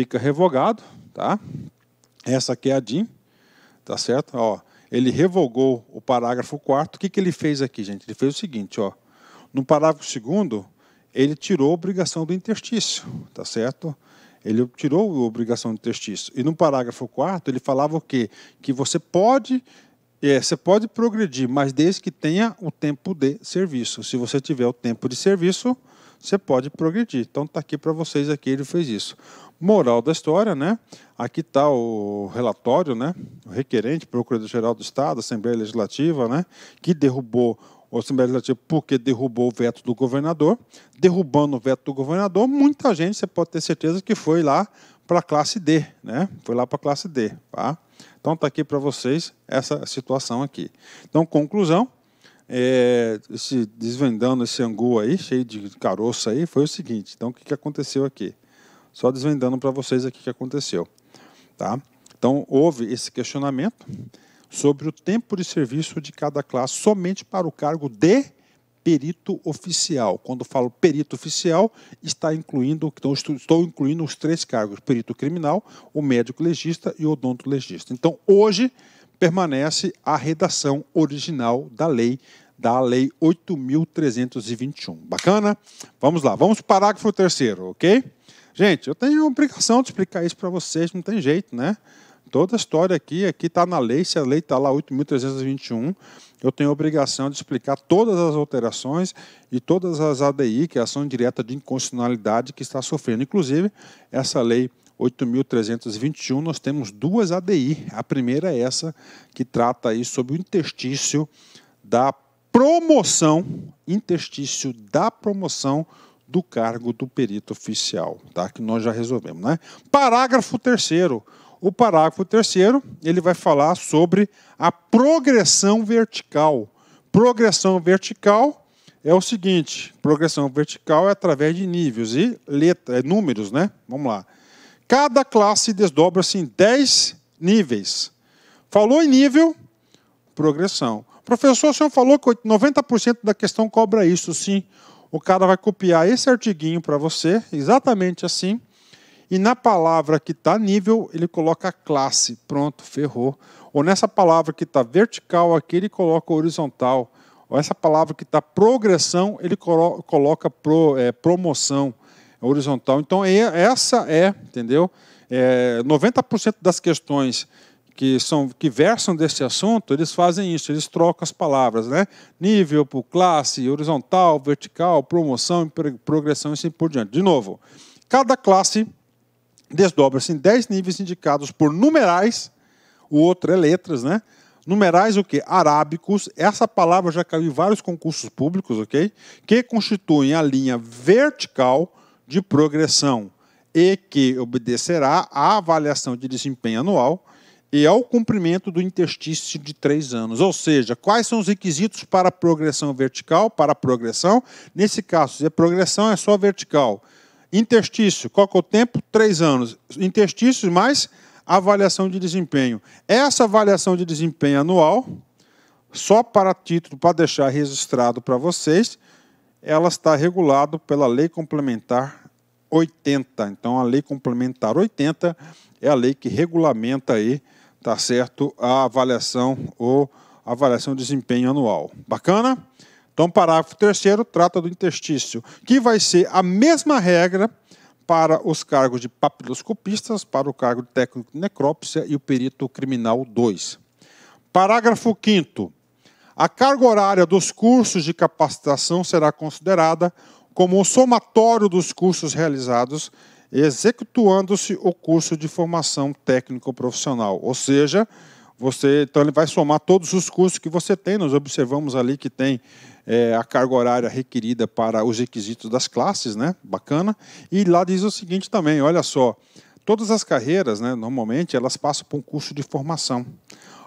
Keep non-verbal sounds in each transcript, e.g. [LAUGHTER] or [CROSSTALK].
fica revogado, tá? Essa aqui é a DIN, tá certo? Ó, ele revogou o parágrafo 4 O que, que ele fez aqui, gente? Ele fez o seguinte, ó. No parágrafo 2 ele tirou a obrigação do interstício, tá certo? Ele tirou a obrigação do interstício. E no parágrafo 4 ele falava o quê? Que você pode é, você pode progredir, mas desde que tenha o tempo de serviço. Se você tiver o tempo de serviço, você pode progredir. Então tá aqui para vocês aqui ele fez isso. Moral da história, né? Aqui está o relatório, né? O requerente, Procurador-Geral do Estado, Assembleia Legislativa, né? Que derrubou o Assembleia Legislativa porque derrubou o veto do governador. Derrubando o veto do governador, muita gente, você pode ter certeza que foi lá para a classe D, né? Foi lá para a classe D, tá? Então tá aqui para vocês essa situação aqui. Então, conclusão, é, esse, desvendando esse angu aí, cheio de caroço aí, foi o seguinte. Então, o que, que aconteceu aqui? Só desvendando para vocês aqui o que aconteceu. Tá? Então, houve esse questionamento sobre o tempo de serviço de cada classe somente para o cargo de perito oficial. Quando falo perito oficial, está incluindo, então estou incluindo os três cargos: perito criminal, o médico legista e o odonto legista. Então, hoje permanece a redação original da lei, da Lei 8.321. Bacana? Vamos lá, vamos para o parágrafo terceiro, ok? Gente, eu tenho a obrigação de explicar isso para vocês, não tem jeito, né? Toda a história aqui, aqui está na lei, se a lei está lá 8.321, eu tenho a obrigação de explicar todas as alterações e todas as ADI, que é a ação direta de inconstitucionalidade que está sofrendo. Inclusive, essa lei 8.321, nós temos duas ADI. A primeira é essa, que trata aí sobre o interstício da promoção, interstício da promoção do cargo do perito oficial, tá? Que nós já resolvemos, né? Parágrafo terceiro. O parágrafo terceiro, ele vai falar sobre a progressão vertical. Progressão vertical é o seguinte, progressão vertical é através de níveis e letra, é números, né? Vamos lá. Cada classe desdobra-se em 10 níveis. Falou em nível, progressão. Professor, o senhor falou que 90% da questão cobra isso. Sim, o cara vai copiar esse artiguinho para você, exatamente assim. E na palavra que está nível, ele coloca classe. Pronto, ferrou. Ou nessa palavra que está vertical aqui, ele coloca horizontal. Ou essa palavra que está progressão, ele coloca pro, é, promoção horizontal. Então, essa é, entendeu? É, 90% das questões que, são, que versam desse assunto, eles fazem isso, eles trocam as palavras, né? Nível por classe, horizontal, vertical, promoção, progressão e assim por diante. De novo, cada classe desdobra-se em 10 níveis indicados por numerais, o outro é letras, né? Numerais o que? Arábicos, essa palavra já caiu em vários concursos públicos, ok? Que constituem a linha vertical de progressão e que obedecerá à avaliação de desempenho anual e ao cumprimento do interstício de três anos. Ou seja, quais são os requisitos para progressão vertical, para progressão? Nesse caso, se a é progressão é só vertical. Interstício, qual que é o tempo? Três anos. Interstício mais avaliação de desempenho. Essa avaliação de desempenho anual, só para título, para deixar registrado para vocês, ela está regulada pela Lei Complementar 80. Então, a Lei Complementar 80 é a lei que regulamenta aí, tá certo, a avaliação ou avaliação de desempenho anual. Bacana? Então, parágrafo terceiro trata do interstício, que vai ser a mesma regra para os cargos de papiloscopistas, para o cargo de técnico de necrópsia e o perito criminal 2. Parágrafo 5 a carga horária dos cursos de capacitação será considerada como o somatório dos cursos realizados, executando-se o curso de formação técnico-profissional. Ou seja, você então ele vai somar todos os cursos que você tem. Nós observamos ali que tem é, a carga horária requerida para os requisitos das classes, né? Bacana. E lá diz o seguinte também, olha só, todas as carreiras, né, normalmente elas passam por um curso de formação.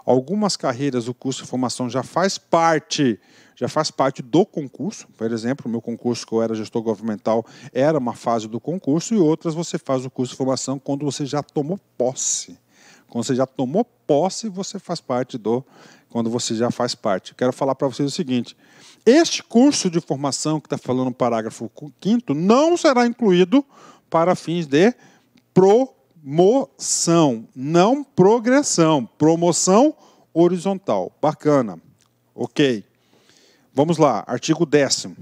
Algumas carreiras o curso de formação já faz parte, já faz parte do concurso. Por exemplo, o meu concurso que eu era gestor governamental era uma fase do concurso e outras você faz o curso de formação quando você já tomou posse. Quando você já tomou posse, você faz parte do quando você já faz parte. Quero falar para vocês o seguinte: este curso de formação que está falando no parágrafo 5 não será incluído para fins de pro promoção, não progressão. Promoção horizontal. Bacana. Ok. Vamos lá, artigo décimo.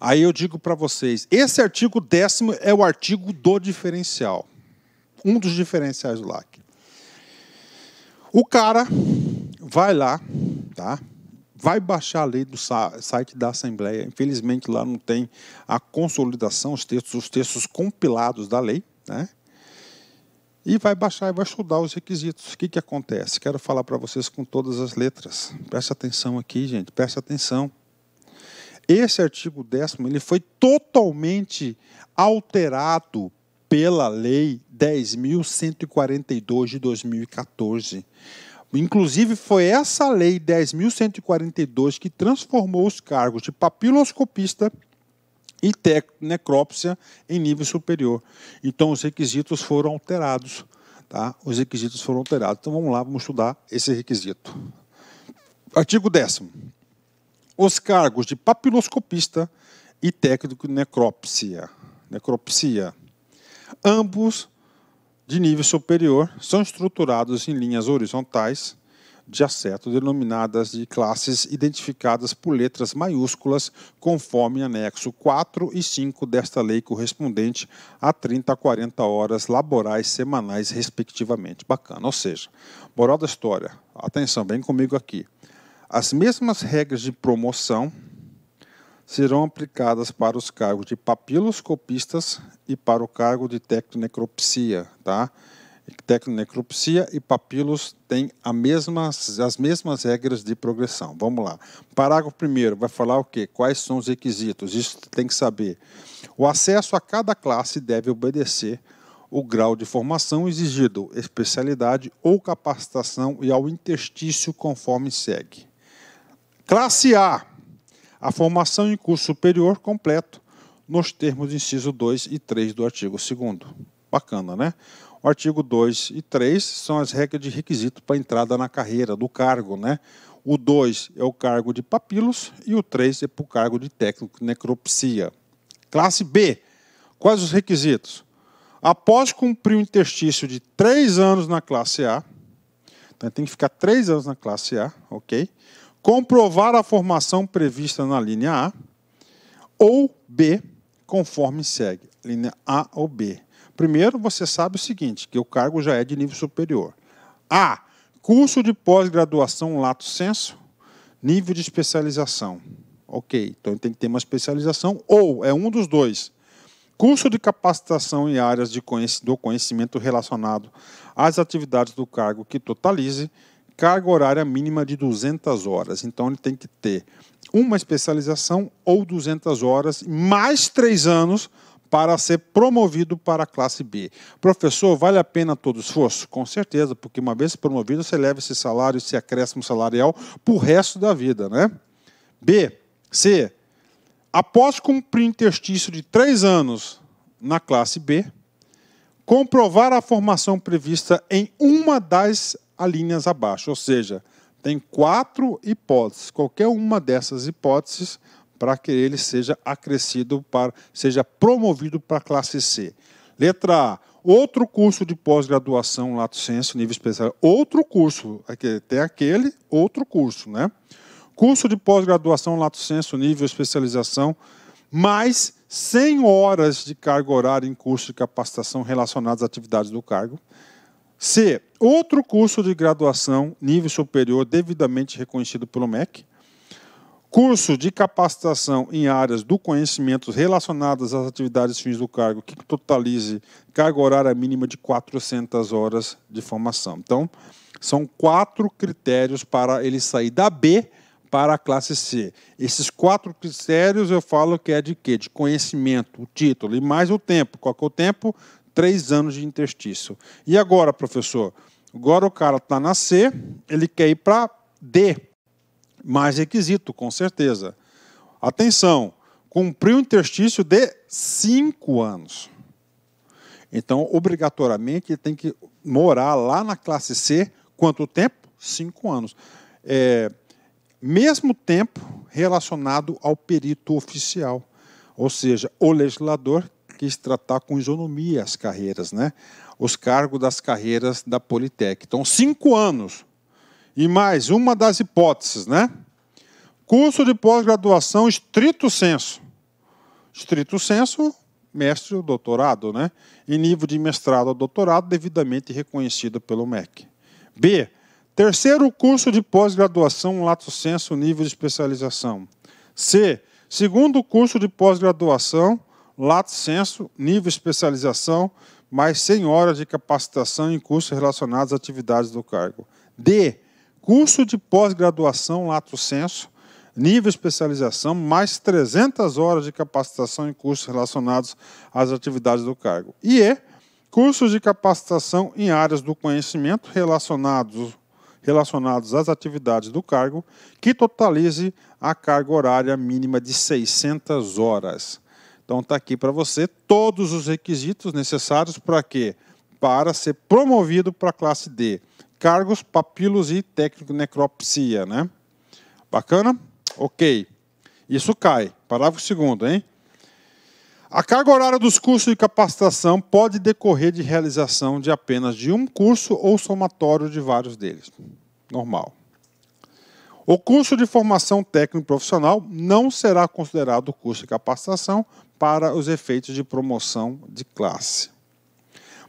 Aí eu digo para vocês, esse artigo décimo é o artigo do diferencial. Um dos diferenciais do LAC. O cara vai lá, tá? Vai baixar a lei do site da Assembleia. Infelizmente lá não tem a consolidação, os textos, os textos compilados da lei, né? e vai baixar e vai estudar os requisitos. O que, que acontece? Quero falar para vocês com todas as letras. Presta atenção aqui, gente, presta atenção. Esse artigo 10 ele foi totalmente alterado pela Lei 10.142 de 2014. Inclusive, foi essa Lei 10.142 que transformou os cargos de papiloscopista e necrópsia em nível superior. Então, os requisitos foram alterados. Tá? Os requisitos foram alterados. Então, vamos lá, vamos estudar esse requisito. Artigo 10. Os cargos de papiloscopista e técnico de necrópsia, necropsia, ambos de nível superior, são estruturados em linhas horizontais de acerto, denominadas de classes identificadas por letras maiúsculas, conforme anexo 4 e 5 desta lei correspondente a 30 a 40 horas laborais semanais, respectivamente. Bacana. Ou seja, moral da história, atenção, vem comigo aqui. As mesmas regras de promoção serão aplicadas para os cargos de papiloscopistas e para o cargo de tecnecropsia, tá? Tecnonecropsia e papilos têm mesmas, as mesmas regras de progressão. Vamos lá. Parágrafo 1 vai falar o quê? Quais são os requisitos? Isso tem que saber. O acesso a cada classe deve obedecer o grau de formação exigido, especialidade ou capacitação e ao interstício conforme segue. Classe A. A formação em curso superior completo, nos termos do inciso 2 e 3 do artigo 2. Bacana, né? O artigo 2 e 3 são as regras de requisito para entrada na carreira do cargo, né? O 2 é o cargo de papilos e o 3 é para o cargo de técnico de necropsia. Classe B. Quais os requisitos? Após cumprir o um interstício de três anos na classe A, então tem que ficar três anos na classe A, ok? Comprovar a formação prevista na linha A ou B, conforme segue, linha A ou B. Primeiro, você sabe o seguinte, que o cargo já é de nível superior. A. Curso de pós-graduação lato senso, nível de especialização. Ok, então tem que ter uma especialização ou é um dos dois. Curso de capacitação em áreas de do conhecimento relacionado às atividades do cargo que totalize carga horária mínima de 200 horas. Então ele tem que ter uma especialização ou 200 horas mais três anos para ser promovido para a classe B. Professor, vale a pena todo esforço? Com certeza, porque uma vez promovido, você leva esse salário, esse acréscimo salarial, para o resto da vida. Né? B. C. Após cumprir interstício de três anos na classe B, comprovar a formação prevista em uma das linhas abaixo, ou seja, tem quatro hipóteses. Qualquer uma dessas hipóteses para que ele seja acrescido, para, seja promovido para a classe C. Letra A, outro curso de pós-graduação lato senso, nível especial, outro curso, até aquele, outro curso, né? Curso de pós-graduação lato senso, nível especialização, mais 100 horas de carga horária em curso de capacitação relacionadas às atividades do cargo. C. Outro curso de graduação nível superior devidamente reconhecido pelo MEC curso de capacitação em áreas do conhecimento relacionadas às atividades fins do cargo, que totalize carga horária mínima de 400 horas de formação. Então, são quatro critérios para ele sair da B para a classe C. Esses quatro critérios eu falo que é de quê? De conhecimento, o título e mais o tempo. Qual que é o tempo? Três anos de interstício. E agora, professor? Agora o cara está na C, ele quer ir para D mais requisito, com certeza. Atenção, cumpriu o interstício de cinco anos. Então, obrigatoriamente, ele tem que morar lá na classe C. Quanto tempo? Cinco anos. É, mesmo tempo relacionado ao perito oficial, ou seja, o legislador quis tratar com isonomia as carreiras, né? os cargos das carreiras da Politec. Então, cinco anos e mais uma das hipóteses, né? Curso de pós-graduação estrito senso. Estrito senso, mestre ou doutorado, né? Em nível de mestrado ou doutorado devidamente reconhecido pelo MEC. B. Terceiro curso de pós-graduação lato senso nível de especialização. C. Segundo curso de pós-graduação lato senso nível de especialização mais 100 horas de capacitação em cursos relacionados às atividades do cargo. D curso de pós-graduação lato senso, nível especialização, mais 300 horas de capacitação em cursos relacionados às atividades do cargo. E é cursos de capacitação em áreas do conhecimento relacionados, relacionados às atividades do cargo, que totalize a carga horária mínima de 600 horas. Então está aqui para você todos os requisitos necessários para quê? Para ser promovido para a classe D cargos, papilos e técnico necropsia, né? Bacana? Ok. Isso cai. Parágrafo segundo, hein? A carga horária dos cursos de capacitação pode decorrer de realização de apenas de um curso ou somatório de vários deles. Normal. O curso de formação técnico-profissional não será considerado curso de capacitação para os efeitos de promoção de classe.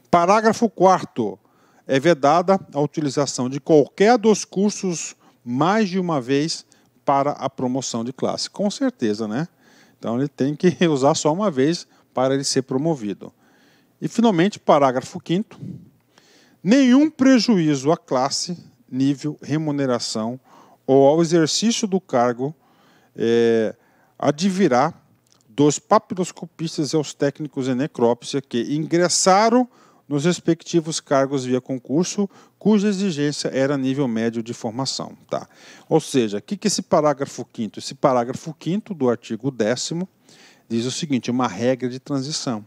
Parágrafo 4 é vedada a utilização de qualquer dos cursos mais de uma vez para a promoção de classe. Com certeza, né? Então ele tem que [LAUGHS] usar só uma vez para ele ser promovido. E finalmente, parágrafo 5 nenhum prejuízo à classe, nível, remuneração ou ao exercício do cargo é, advirá dos papiloscopistas e aos técnicos em necrópsia que ingressaram nos respectivos cargos via concurso, cuja exigência era nível médio de formação. Tá? Ou seja, o que, que esse parágrafo 5 Esse parágrafo 5 do artigo 10 diz o seguinte, uma regra de transição.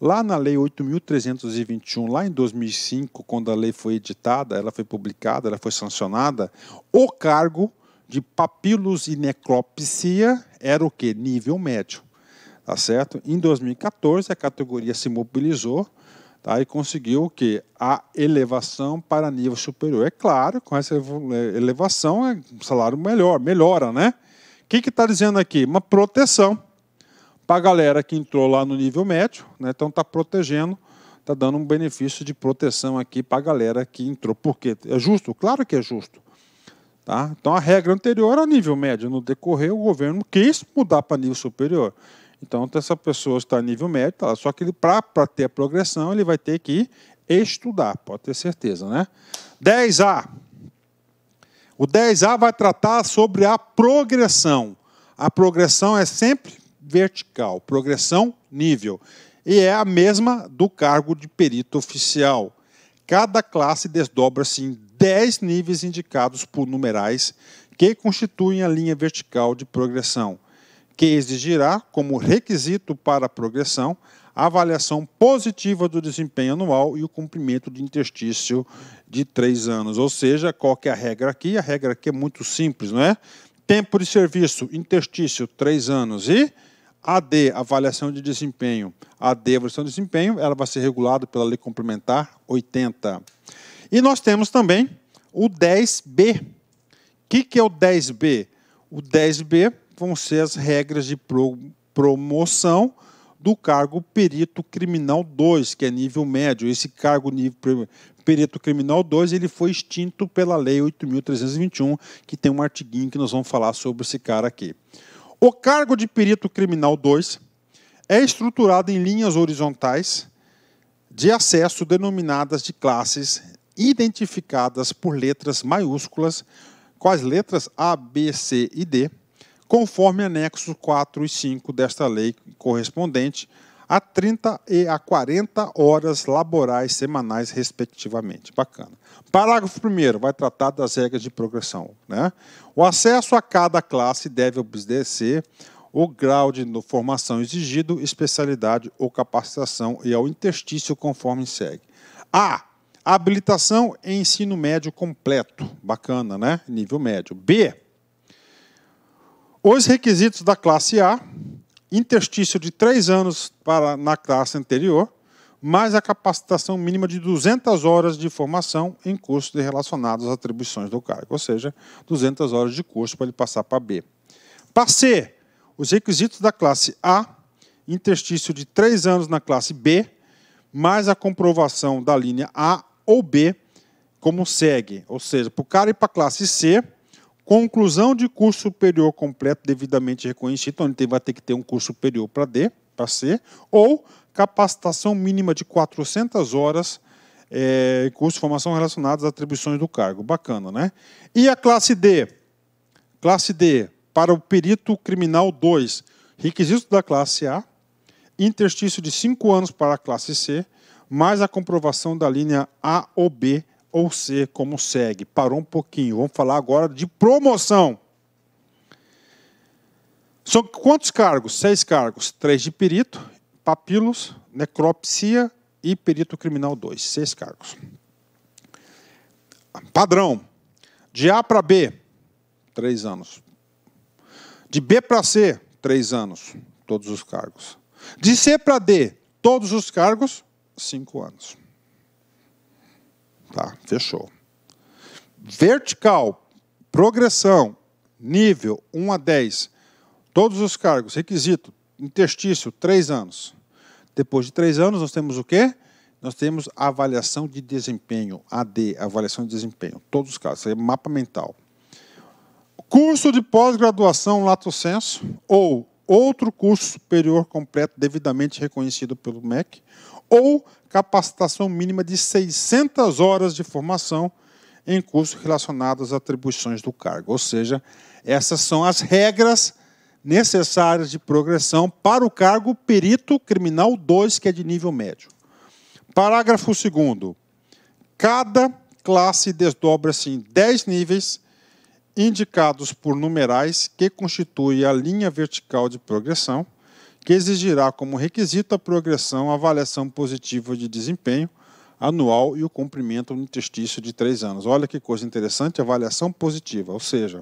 Lá na Lei 8.321, lá em 2005, quando a lei foi editada, ela foi publicada, ela foi sancionada, o cargo de papilos e necropsia era o que? Nível médio. Tá certo? Em 2014, a categoria se mobilizou tá? e conseguiu o quê? A elevação para nível superior. É claro, com essa é, elevação, é um salário melhor, melhora, né? O que está dizendo aqui? Uma proteção para a galera que entrou lá no nível médio, né? então está protegendo, está dando um benefício de proteção aqui para a galera que entrou. Por quê? É justo? Claro que é justo. Tá? Então a regra anterior era nível médio. No decorrer, o governo quis mudar para nível superior. Então, essa pessoa está a nível médio, tá só que para ter a progressão, ele vai ter que estudar, pode ter certeza, né? 10A. O 10A vai tratar sobre a progressão. A progressão é sempre vertical, progressão nível, e é a mesma do cargo de perito oficial. Cada classe desdobra-se em 10 níveis indicados por numerais que constituem a linha vertical de progressão que exigirá, como requisito para a progressão, a avaliação positiva do desempenho anual e o cumprimento de interstício de três anos. Ou seja, qual que é a regra aqui? A regra aqui é muito simples, não é? Tempo de serviço, interstício, três anos e AD, avaliação de desempenho. AD, avaliação de desempenho, ela vai ser regulada pela Lei Complementar 80. E nós temos também o 10B. O que, que é o 10B? O 10B vão ser as regras de pro, promoção do cargo perito criminal 2, que é nível médio. Esse cargo nível perito criminal 2, ele foi extinto pela lei 8321, que tem um artiguinho que nós vamos falar sobre esse cara aqui. O cargo de perito criminal 2 é estruturado em linhas horizontais de acesso denominadas de classes identificadas por letras maiúsculas, quais letras A, B, C e D, conforme anexos 4 e 5 desta lei correspondente, a 30 e a 40 horas laborais semanais, respectivamente. Bacana. Parágrafo 1 vai tratar das regras de progressão. Né? O acesso a cada classe deve obedecer o grau de formação exigido, especialidade ou capacitação e ao interstício conforme segue. A. Habilitação em ensino médio completo. Bacana, né? Nível médio. B os requisitos da classe A, interstício de três anos para na classe anterior, mais a capacitação mínima de 200 horas de formação em cursos relacionados às atribuições do cargo, ou seja, 200 horas de curso para ele passar para B. Para C, os requisitos da classe A, interstício de três anos na classe B, mais a comprovação da linha A ou B, como segue, ou seja, para o cara ir para a classe C, Conclusão de curso superior completo devidamente reconhecido, onde então vai ter que ter um curso superior para D, para C, ou capacitação mínima de 400 horas é, curso de formação relacionados às atribuições do cargo. Bacana, né? E a classe D? Classe D, para o perito criminal 2, requisitos da classe A, interstício de 5 anos para a classe C, mais a comprovação da linha A ou B ou C como segue. Parou um pouquinho, vamos falar agora de promoção. São quantos cargos? Seis cargos: três de perito, papilos, necropsia e perito criminal 2. Seis cargos. Padrão: de A para B, três anos. De B para C, três anos, todos os cargos. De C para D, todos os cargos, cinco anos. Tá, fechou. Vertical, progressão, nível 1 a 10. Todos os cargos, requisito, interstício, 3 anos. Depois de 3 anos, nós temos o quê? Nós temos avaliação de desempenho, AD, avaliação de desempenho. Todos os casos, é mapa mental. Curso de pós-graduação lato senso ou outro curso superior completo devidamente reconhecido pelo MEC ou capacitação mínima de 600 horas de formação em cursos relacionados às atribuições do cargo. Ou seja, essas são as regras necessárias de progressão para o cargo perito criminal 2, que é de nível médio. Parágrafo 2. Cada classe desdobra-se em 10 níveis, indicados por numerais, que constitui a linha vertical de progressão que exigirá como requisito a progressão, a avaliação positiva de desempenho anual e o cumprimento no interstício de três anos. Olha que coisa interessante, avaliação positiva, ou seja,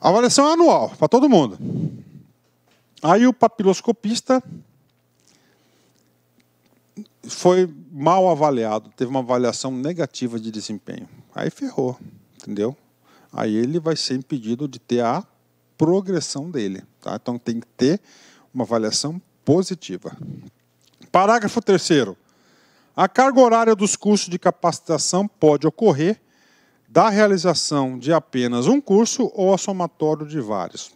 avaliação anual para todo mundo. Aí o papiloscopista foi mal avaliado, teve uma avaliação negativa de desempenho. Aí ferrou, entendeu? Aí ele vai ser impedido de ter a progressão dele. Tá? Então tem que ter uma avaliação positiva. Parágrafo 3. A carga horária dos cursos de capacitação pode ocorrer da realização de apenas um curso ou a somatório de vários.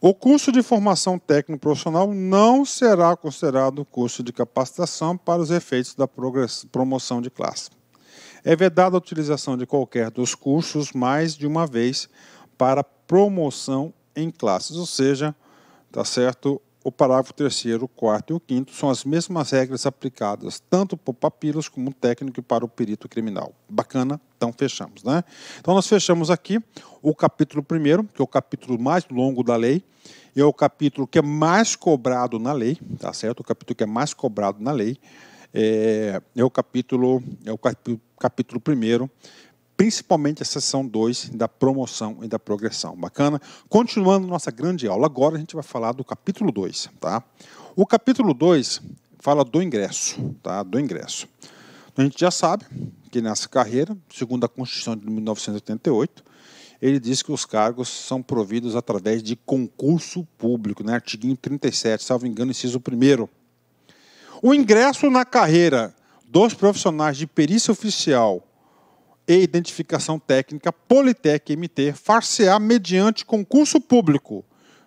O curso de formação técnico-profissional não será considerado curso de capacitação para os efeitos da promoção de classe. É vedada a utilização de qualquer dos cursos mais de uma vez para promoção em classes, ou seja, tá certo? O parágrafo terceiro, quarto e o quinto são as mesmas regras aplicadas tanto para o papiros como o técnico e para o perito criminal. Bacana? Então fechamos, né? Então nós fechamos aqui o capítulo primeiro, que é o capítulo mais longo da lei, e é o capítulo que é mais cobrado na lei, tá certo? O capítulo que é mais cobrado na lei é, é o capítulo é o capítulo primeiro principalmente a seção 2 da promoção e da progressão. Bacana? Continuando nossa grande aula, agora a gente vai falar do capítulo 2, tá? O capítulo 2 fala do ingresso, tá? Do ingresso. A gente já sabe que nessa carreira, segundo a Constituição de 1988, ele diz que os cargos são providos através de concurso público, né? Artiguinho 37, salvo engano, inciso 1 O ingresso na carreira dos profissionais de perícia oficial e Identificação Técnica Politec MT far-se-á mediante concurso público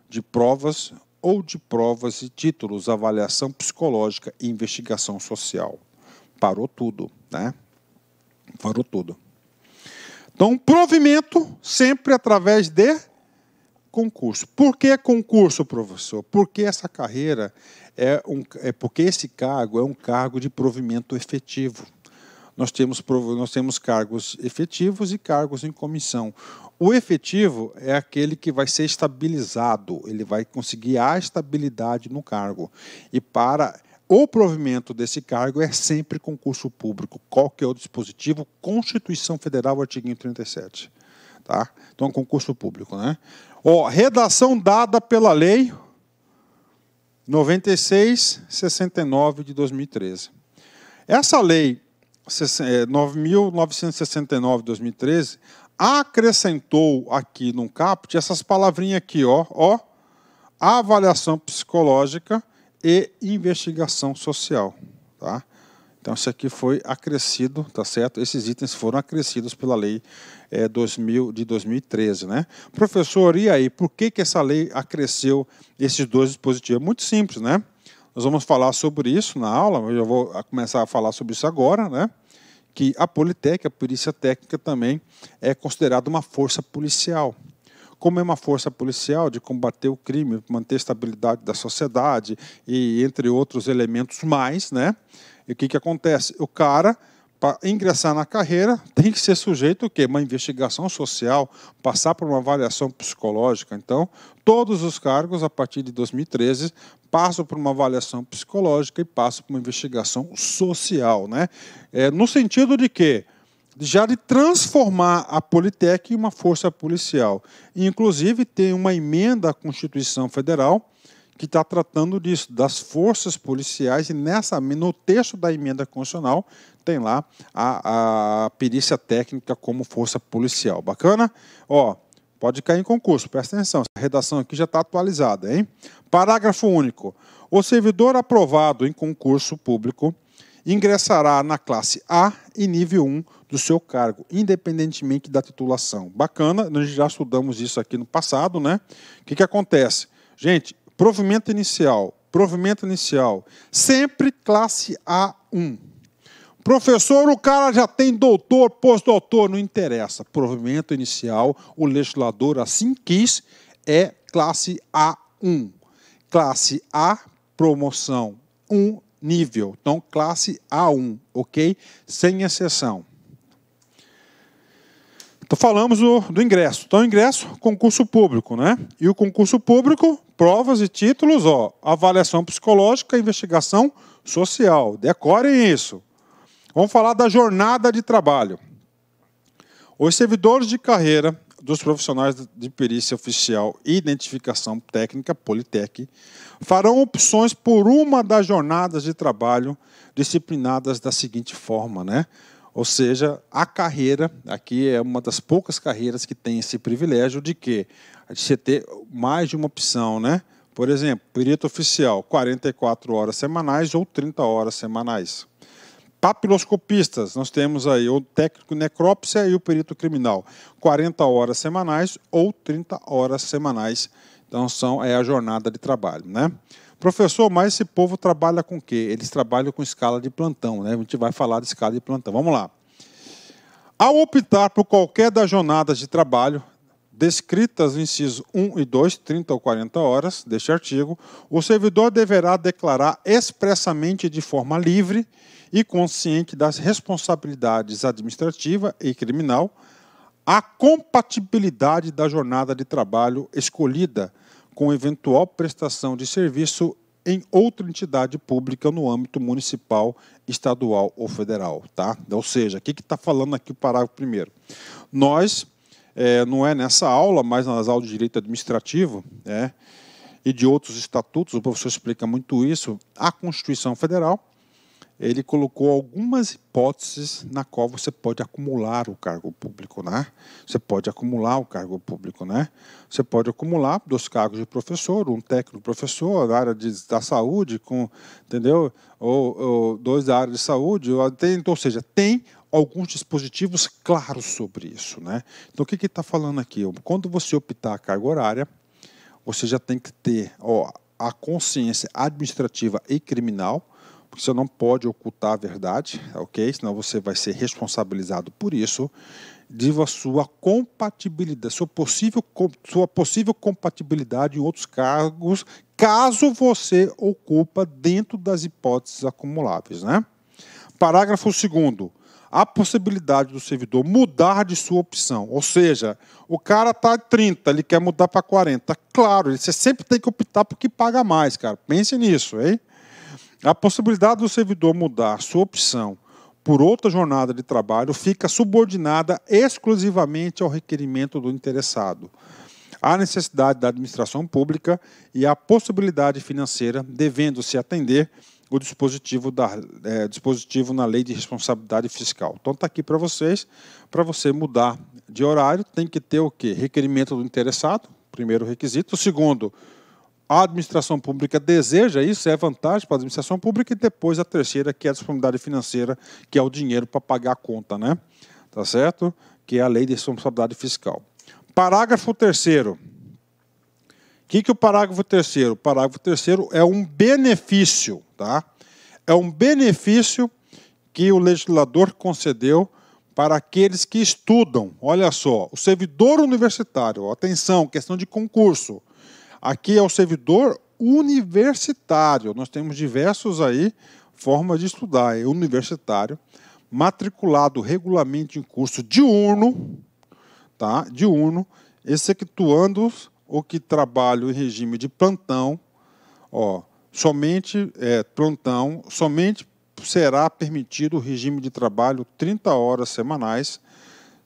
de provas ou de provas e títulos, avaliação psicológica e investigação social. Parou tudo, né? Parou tudo. Então, provimento sempre através de concurso. Por que concurso, professor? Porque essa carreira é um é porque esse cargo é um cargo de provimento efetivo nós temos, nós temos cargos efetivos e cargos em comissão. O efetivo é aquele que vai ser estabilizado, ele vai conseguir a estabilidade no cargo. E para o provimento desse cargo é sempre concurso público, qual é o dispositivo, Constituição Federal, artigo 37. Tá? Então, concurso público. Né? Ó, redação dada pela lei 9669 de 2013. Essa lei 9.969 2013 é, acrescentou aqui no caput essas palavrinhas aqui, ó, ó, avaliação psicológica e investigação social, tá? Então isso aqui foi acrescido, tá certo? Esses itens foram acrescidos pela lei é, 2000 de 2013, né? Professor, e aí, por que que essa lei acresceu esses dois dispositivos? É muito simples, né? Nós vamos falar sobre isso na aula, eu já vou começar a falar sobre isso agora, né? que a Politec, a perícia técnica, também é considerada uma força policial. Como é uma força policial de combater o crime, manter a estabilidade da sociedade e entre outros elementos mais, né? E o que, que acontece? O cara para ingressar na carreira, tem que ser sujeito a Uma investigação social, passar por uma avaliação psicológica. Então, todos os cargos, a partir de 2013, passam por uma avaliação psicológica e passam por uma investigação social. Né? É, no sentido de que já de transformar a Politec em uma força policial. Inclusive, tem uma emenda à Constituição Federal que está tratando disso, das forças policiais, e nessa, no texto da emenda constitucional tem lá a, a perícia técnica como força policial. Bacana? Ó, pode cair em concurso, presta atenção, a redação aqui já está atualizada, hein? Parágrafo único. O servidor aprovado em concurso público ingressará na classe A e nível 1 do seu cargo, independentemente da titulação. Bacana, nós já estudamos isso aqui no passado, né? O que, que acontece? Gente, Provimento inicial, provimento inicial, sempre classe A1. Professor, o cara já tem doutor, pós-doutor, não interessa. Provimento inicial, o legislador assim quis, é classe A1. Classe A, promoção 1, nível. Então, classe A1, ok? Sem exceção. Então, falamos do, do ingresso. Então, ingresso, concurso público, né? E o concurso público provas e títulos, ó, avaliação psicológica, investigação social. Decorem isso. Vamos falar da jornada de trabalho. Os servidores de carreira dos profissionais de perícia oficial e identificação técnica, Politec, farão opções por uma das jornadas de trabalho disciplinadas da seguinte forma, né? Ou seja, a carreira, aqui é uma das poucas carreiras que tem esse privilégio de que de você ter mais de uma opção, né? Por exemplo, perito oficial, 44 horas semanais ou 30 horas semanais. Papiloscopistas, nós temos aí o técnico necrópsia e o perito criminal, 40 horas semanais ou 30 horas semanais. Então são é a jornada de trabalho, né? Professor, mas esse povo trabalha com o quê? Eles trabalham com escala de plantão, né? A gente vai falar de escala de plantão. Vamos lá. Ao optar por qualquer das jornadas de trabalho descritas no inciso 1 e 2, 30 ou 40 horas deste artigo, o servidor deverá declarar expressamente de forma livre e consciente das responsabilidades administrativa e criminal a compatibilidade da jornada de trabalho escolhida com eventual prestação de serviço em outra entidade pública no âmbito municipal, estadual ou federal. Tá? Ou seja, o que está falando aqui o parágrafo primeiro? Nós, é, não é nessa aula, mas nas aulas de direito administrativo, é, e de outros estatutos, o professor explica muito isso, a Constituição Federal ele colocou algumas hipóteses na qual você pode acumular o cargo público, né? Você pode acumular o cargo público, né? Você pode acumular dos cargos de professor, um técnico professor da área de, da saúde, com, entendeu? Ou, ou dois da área de saúde, ou, tem, então, ou seja, tem alguns dispositivos claros sobre isso, né? Então o que está falando aqui? Quando você optar a carga horária, você já tem que ter ó, a consciência administrativa e criminal você não pode ocultar a verdade, ok? Senão você vai ser responsabilizado por isso. de sua compatibilidade, sua possível, sua possível compatibilidade em outros cargos, caso você ocupa dentro das hipóteses acumuláveis, né? Parágrafo 2 a possibilidade do servidor mudar de sua opção. Ou seja, o cara está 30, ele quer mudar para 40. Claro, você sempre tem que optar por que paga mais, cara. Pense nisso, hein? A possibilidade do servidor mudar sua opção por outra jornada de trabalho fica subordinada exclusivamente ao requerimento do interessado, à necessidade da administração pública e à possibilidade financeira, devendo-se atender o dispositivo, da, é, dispositivo na lei de responsabilidade fiscal. Então está aqui para vocês, para você mudar de horário, tem que ter o quê? Requerimento do interessado, primeiro requisito. Segundo, a administração pública deseja isso, é vantagem para a administração pública, e depois a terceira, que é a disponibilidade financeira, que é o dinheiro para pagar a conta, né? Tá certo? Que é a lei de responsabilidade fiscal. Parágrafo terceiro. O que, que é o parágrafo terceiro? O parágrafo terceiro é um benefício, tá? É um benefício que o legislador concedeu para aqueles que estudam. Olha só, o servidor universitário, atenção, questão de concurso. Aqui é o servidor universitário. Nós temos diversos aí formas de estudar. É universitário, matriculado regularmente em curso diurno, tá? Diurno, executuando o que trabalho em regime de plantão, ó, somente é, plantão, somente será permitido o regime de trabalho 30 horas semanais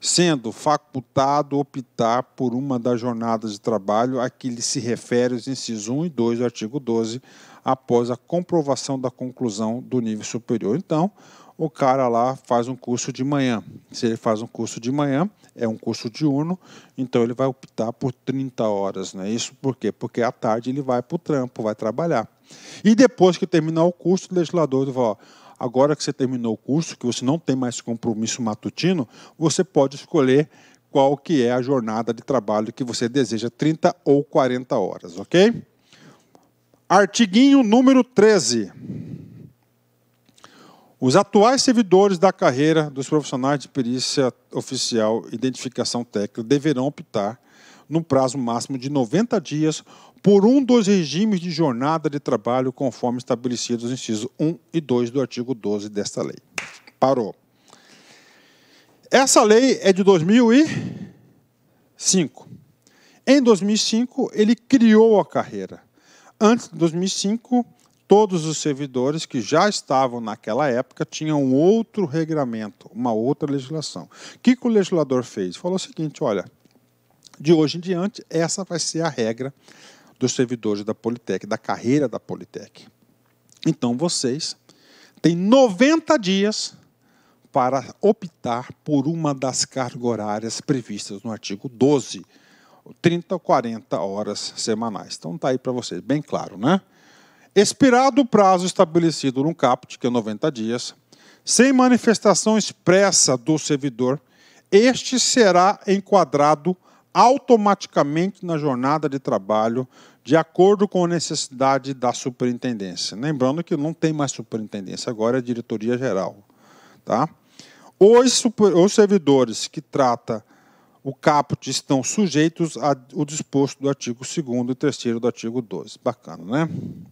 sendo facultado optar por uma das jornadas de trabalho a que lhe se refere os incisos 1 e 2 do artigo 12, após a comprovação da conclusão do nível superior. Então, o cara lá faz um curso de manhã. Se ele faz um curso de manhã, é um curso diurno, então ele vai optar por 30 horas, não é isso? Por quê? Porque à tarde ele vai para o trampo, vai trabalhar. E depois que terminar o curso, o legislador vai falar, Agora que você terminou o curso, que você não tem mais compromisso matutino, você pode escolher qual que é a jornada de trabalho que você deseja, 30 ou 40 horas, ok? Artiguinho número 13. Os atuais servidores da carreira dos profissionais de perícia oficial e identificação técnica deverão optar, no prazo máximo de 90 dias, por um dos regimes de jornada de trabalho conforme estabelecidos em inciso 1 e 2 do artigo 12 desta lei. Parou. Essa lei é de 2005. Em 2005, ele criou a carreira. Antes de 2005, todos os servidores que já estavam naquela época tinham outro regramento, uma outra legislação. O que, que o legislador fez? Falou o seguinte: olha, de hoje em diante, essa vai ser a regra dos servidores da Politec, da carreira da Politec. Então vocês têm 90 dias para optar por uma das cargas horárias previstas no artigo 12, 30 ou 40 horas semanais. Então tá aí para vocês, bem claro, né? Expirado o prazo estabelecido no CAPT, que é 90 dias, sem manifestação expressa do servidor, este será enquadrado automaticamente na jornada de trabalho, de acordo com a necessidade da superintendência. Lembrando que não tem mais superintendência, agora é diretoria geral. Tá? Os, os servidores que trata o caput estão sujeitos ao disposto do artigo 2 e 3 do artigo 12. Bacana, né?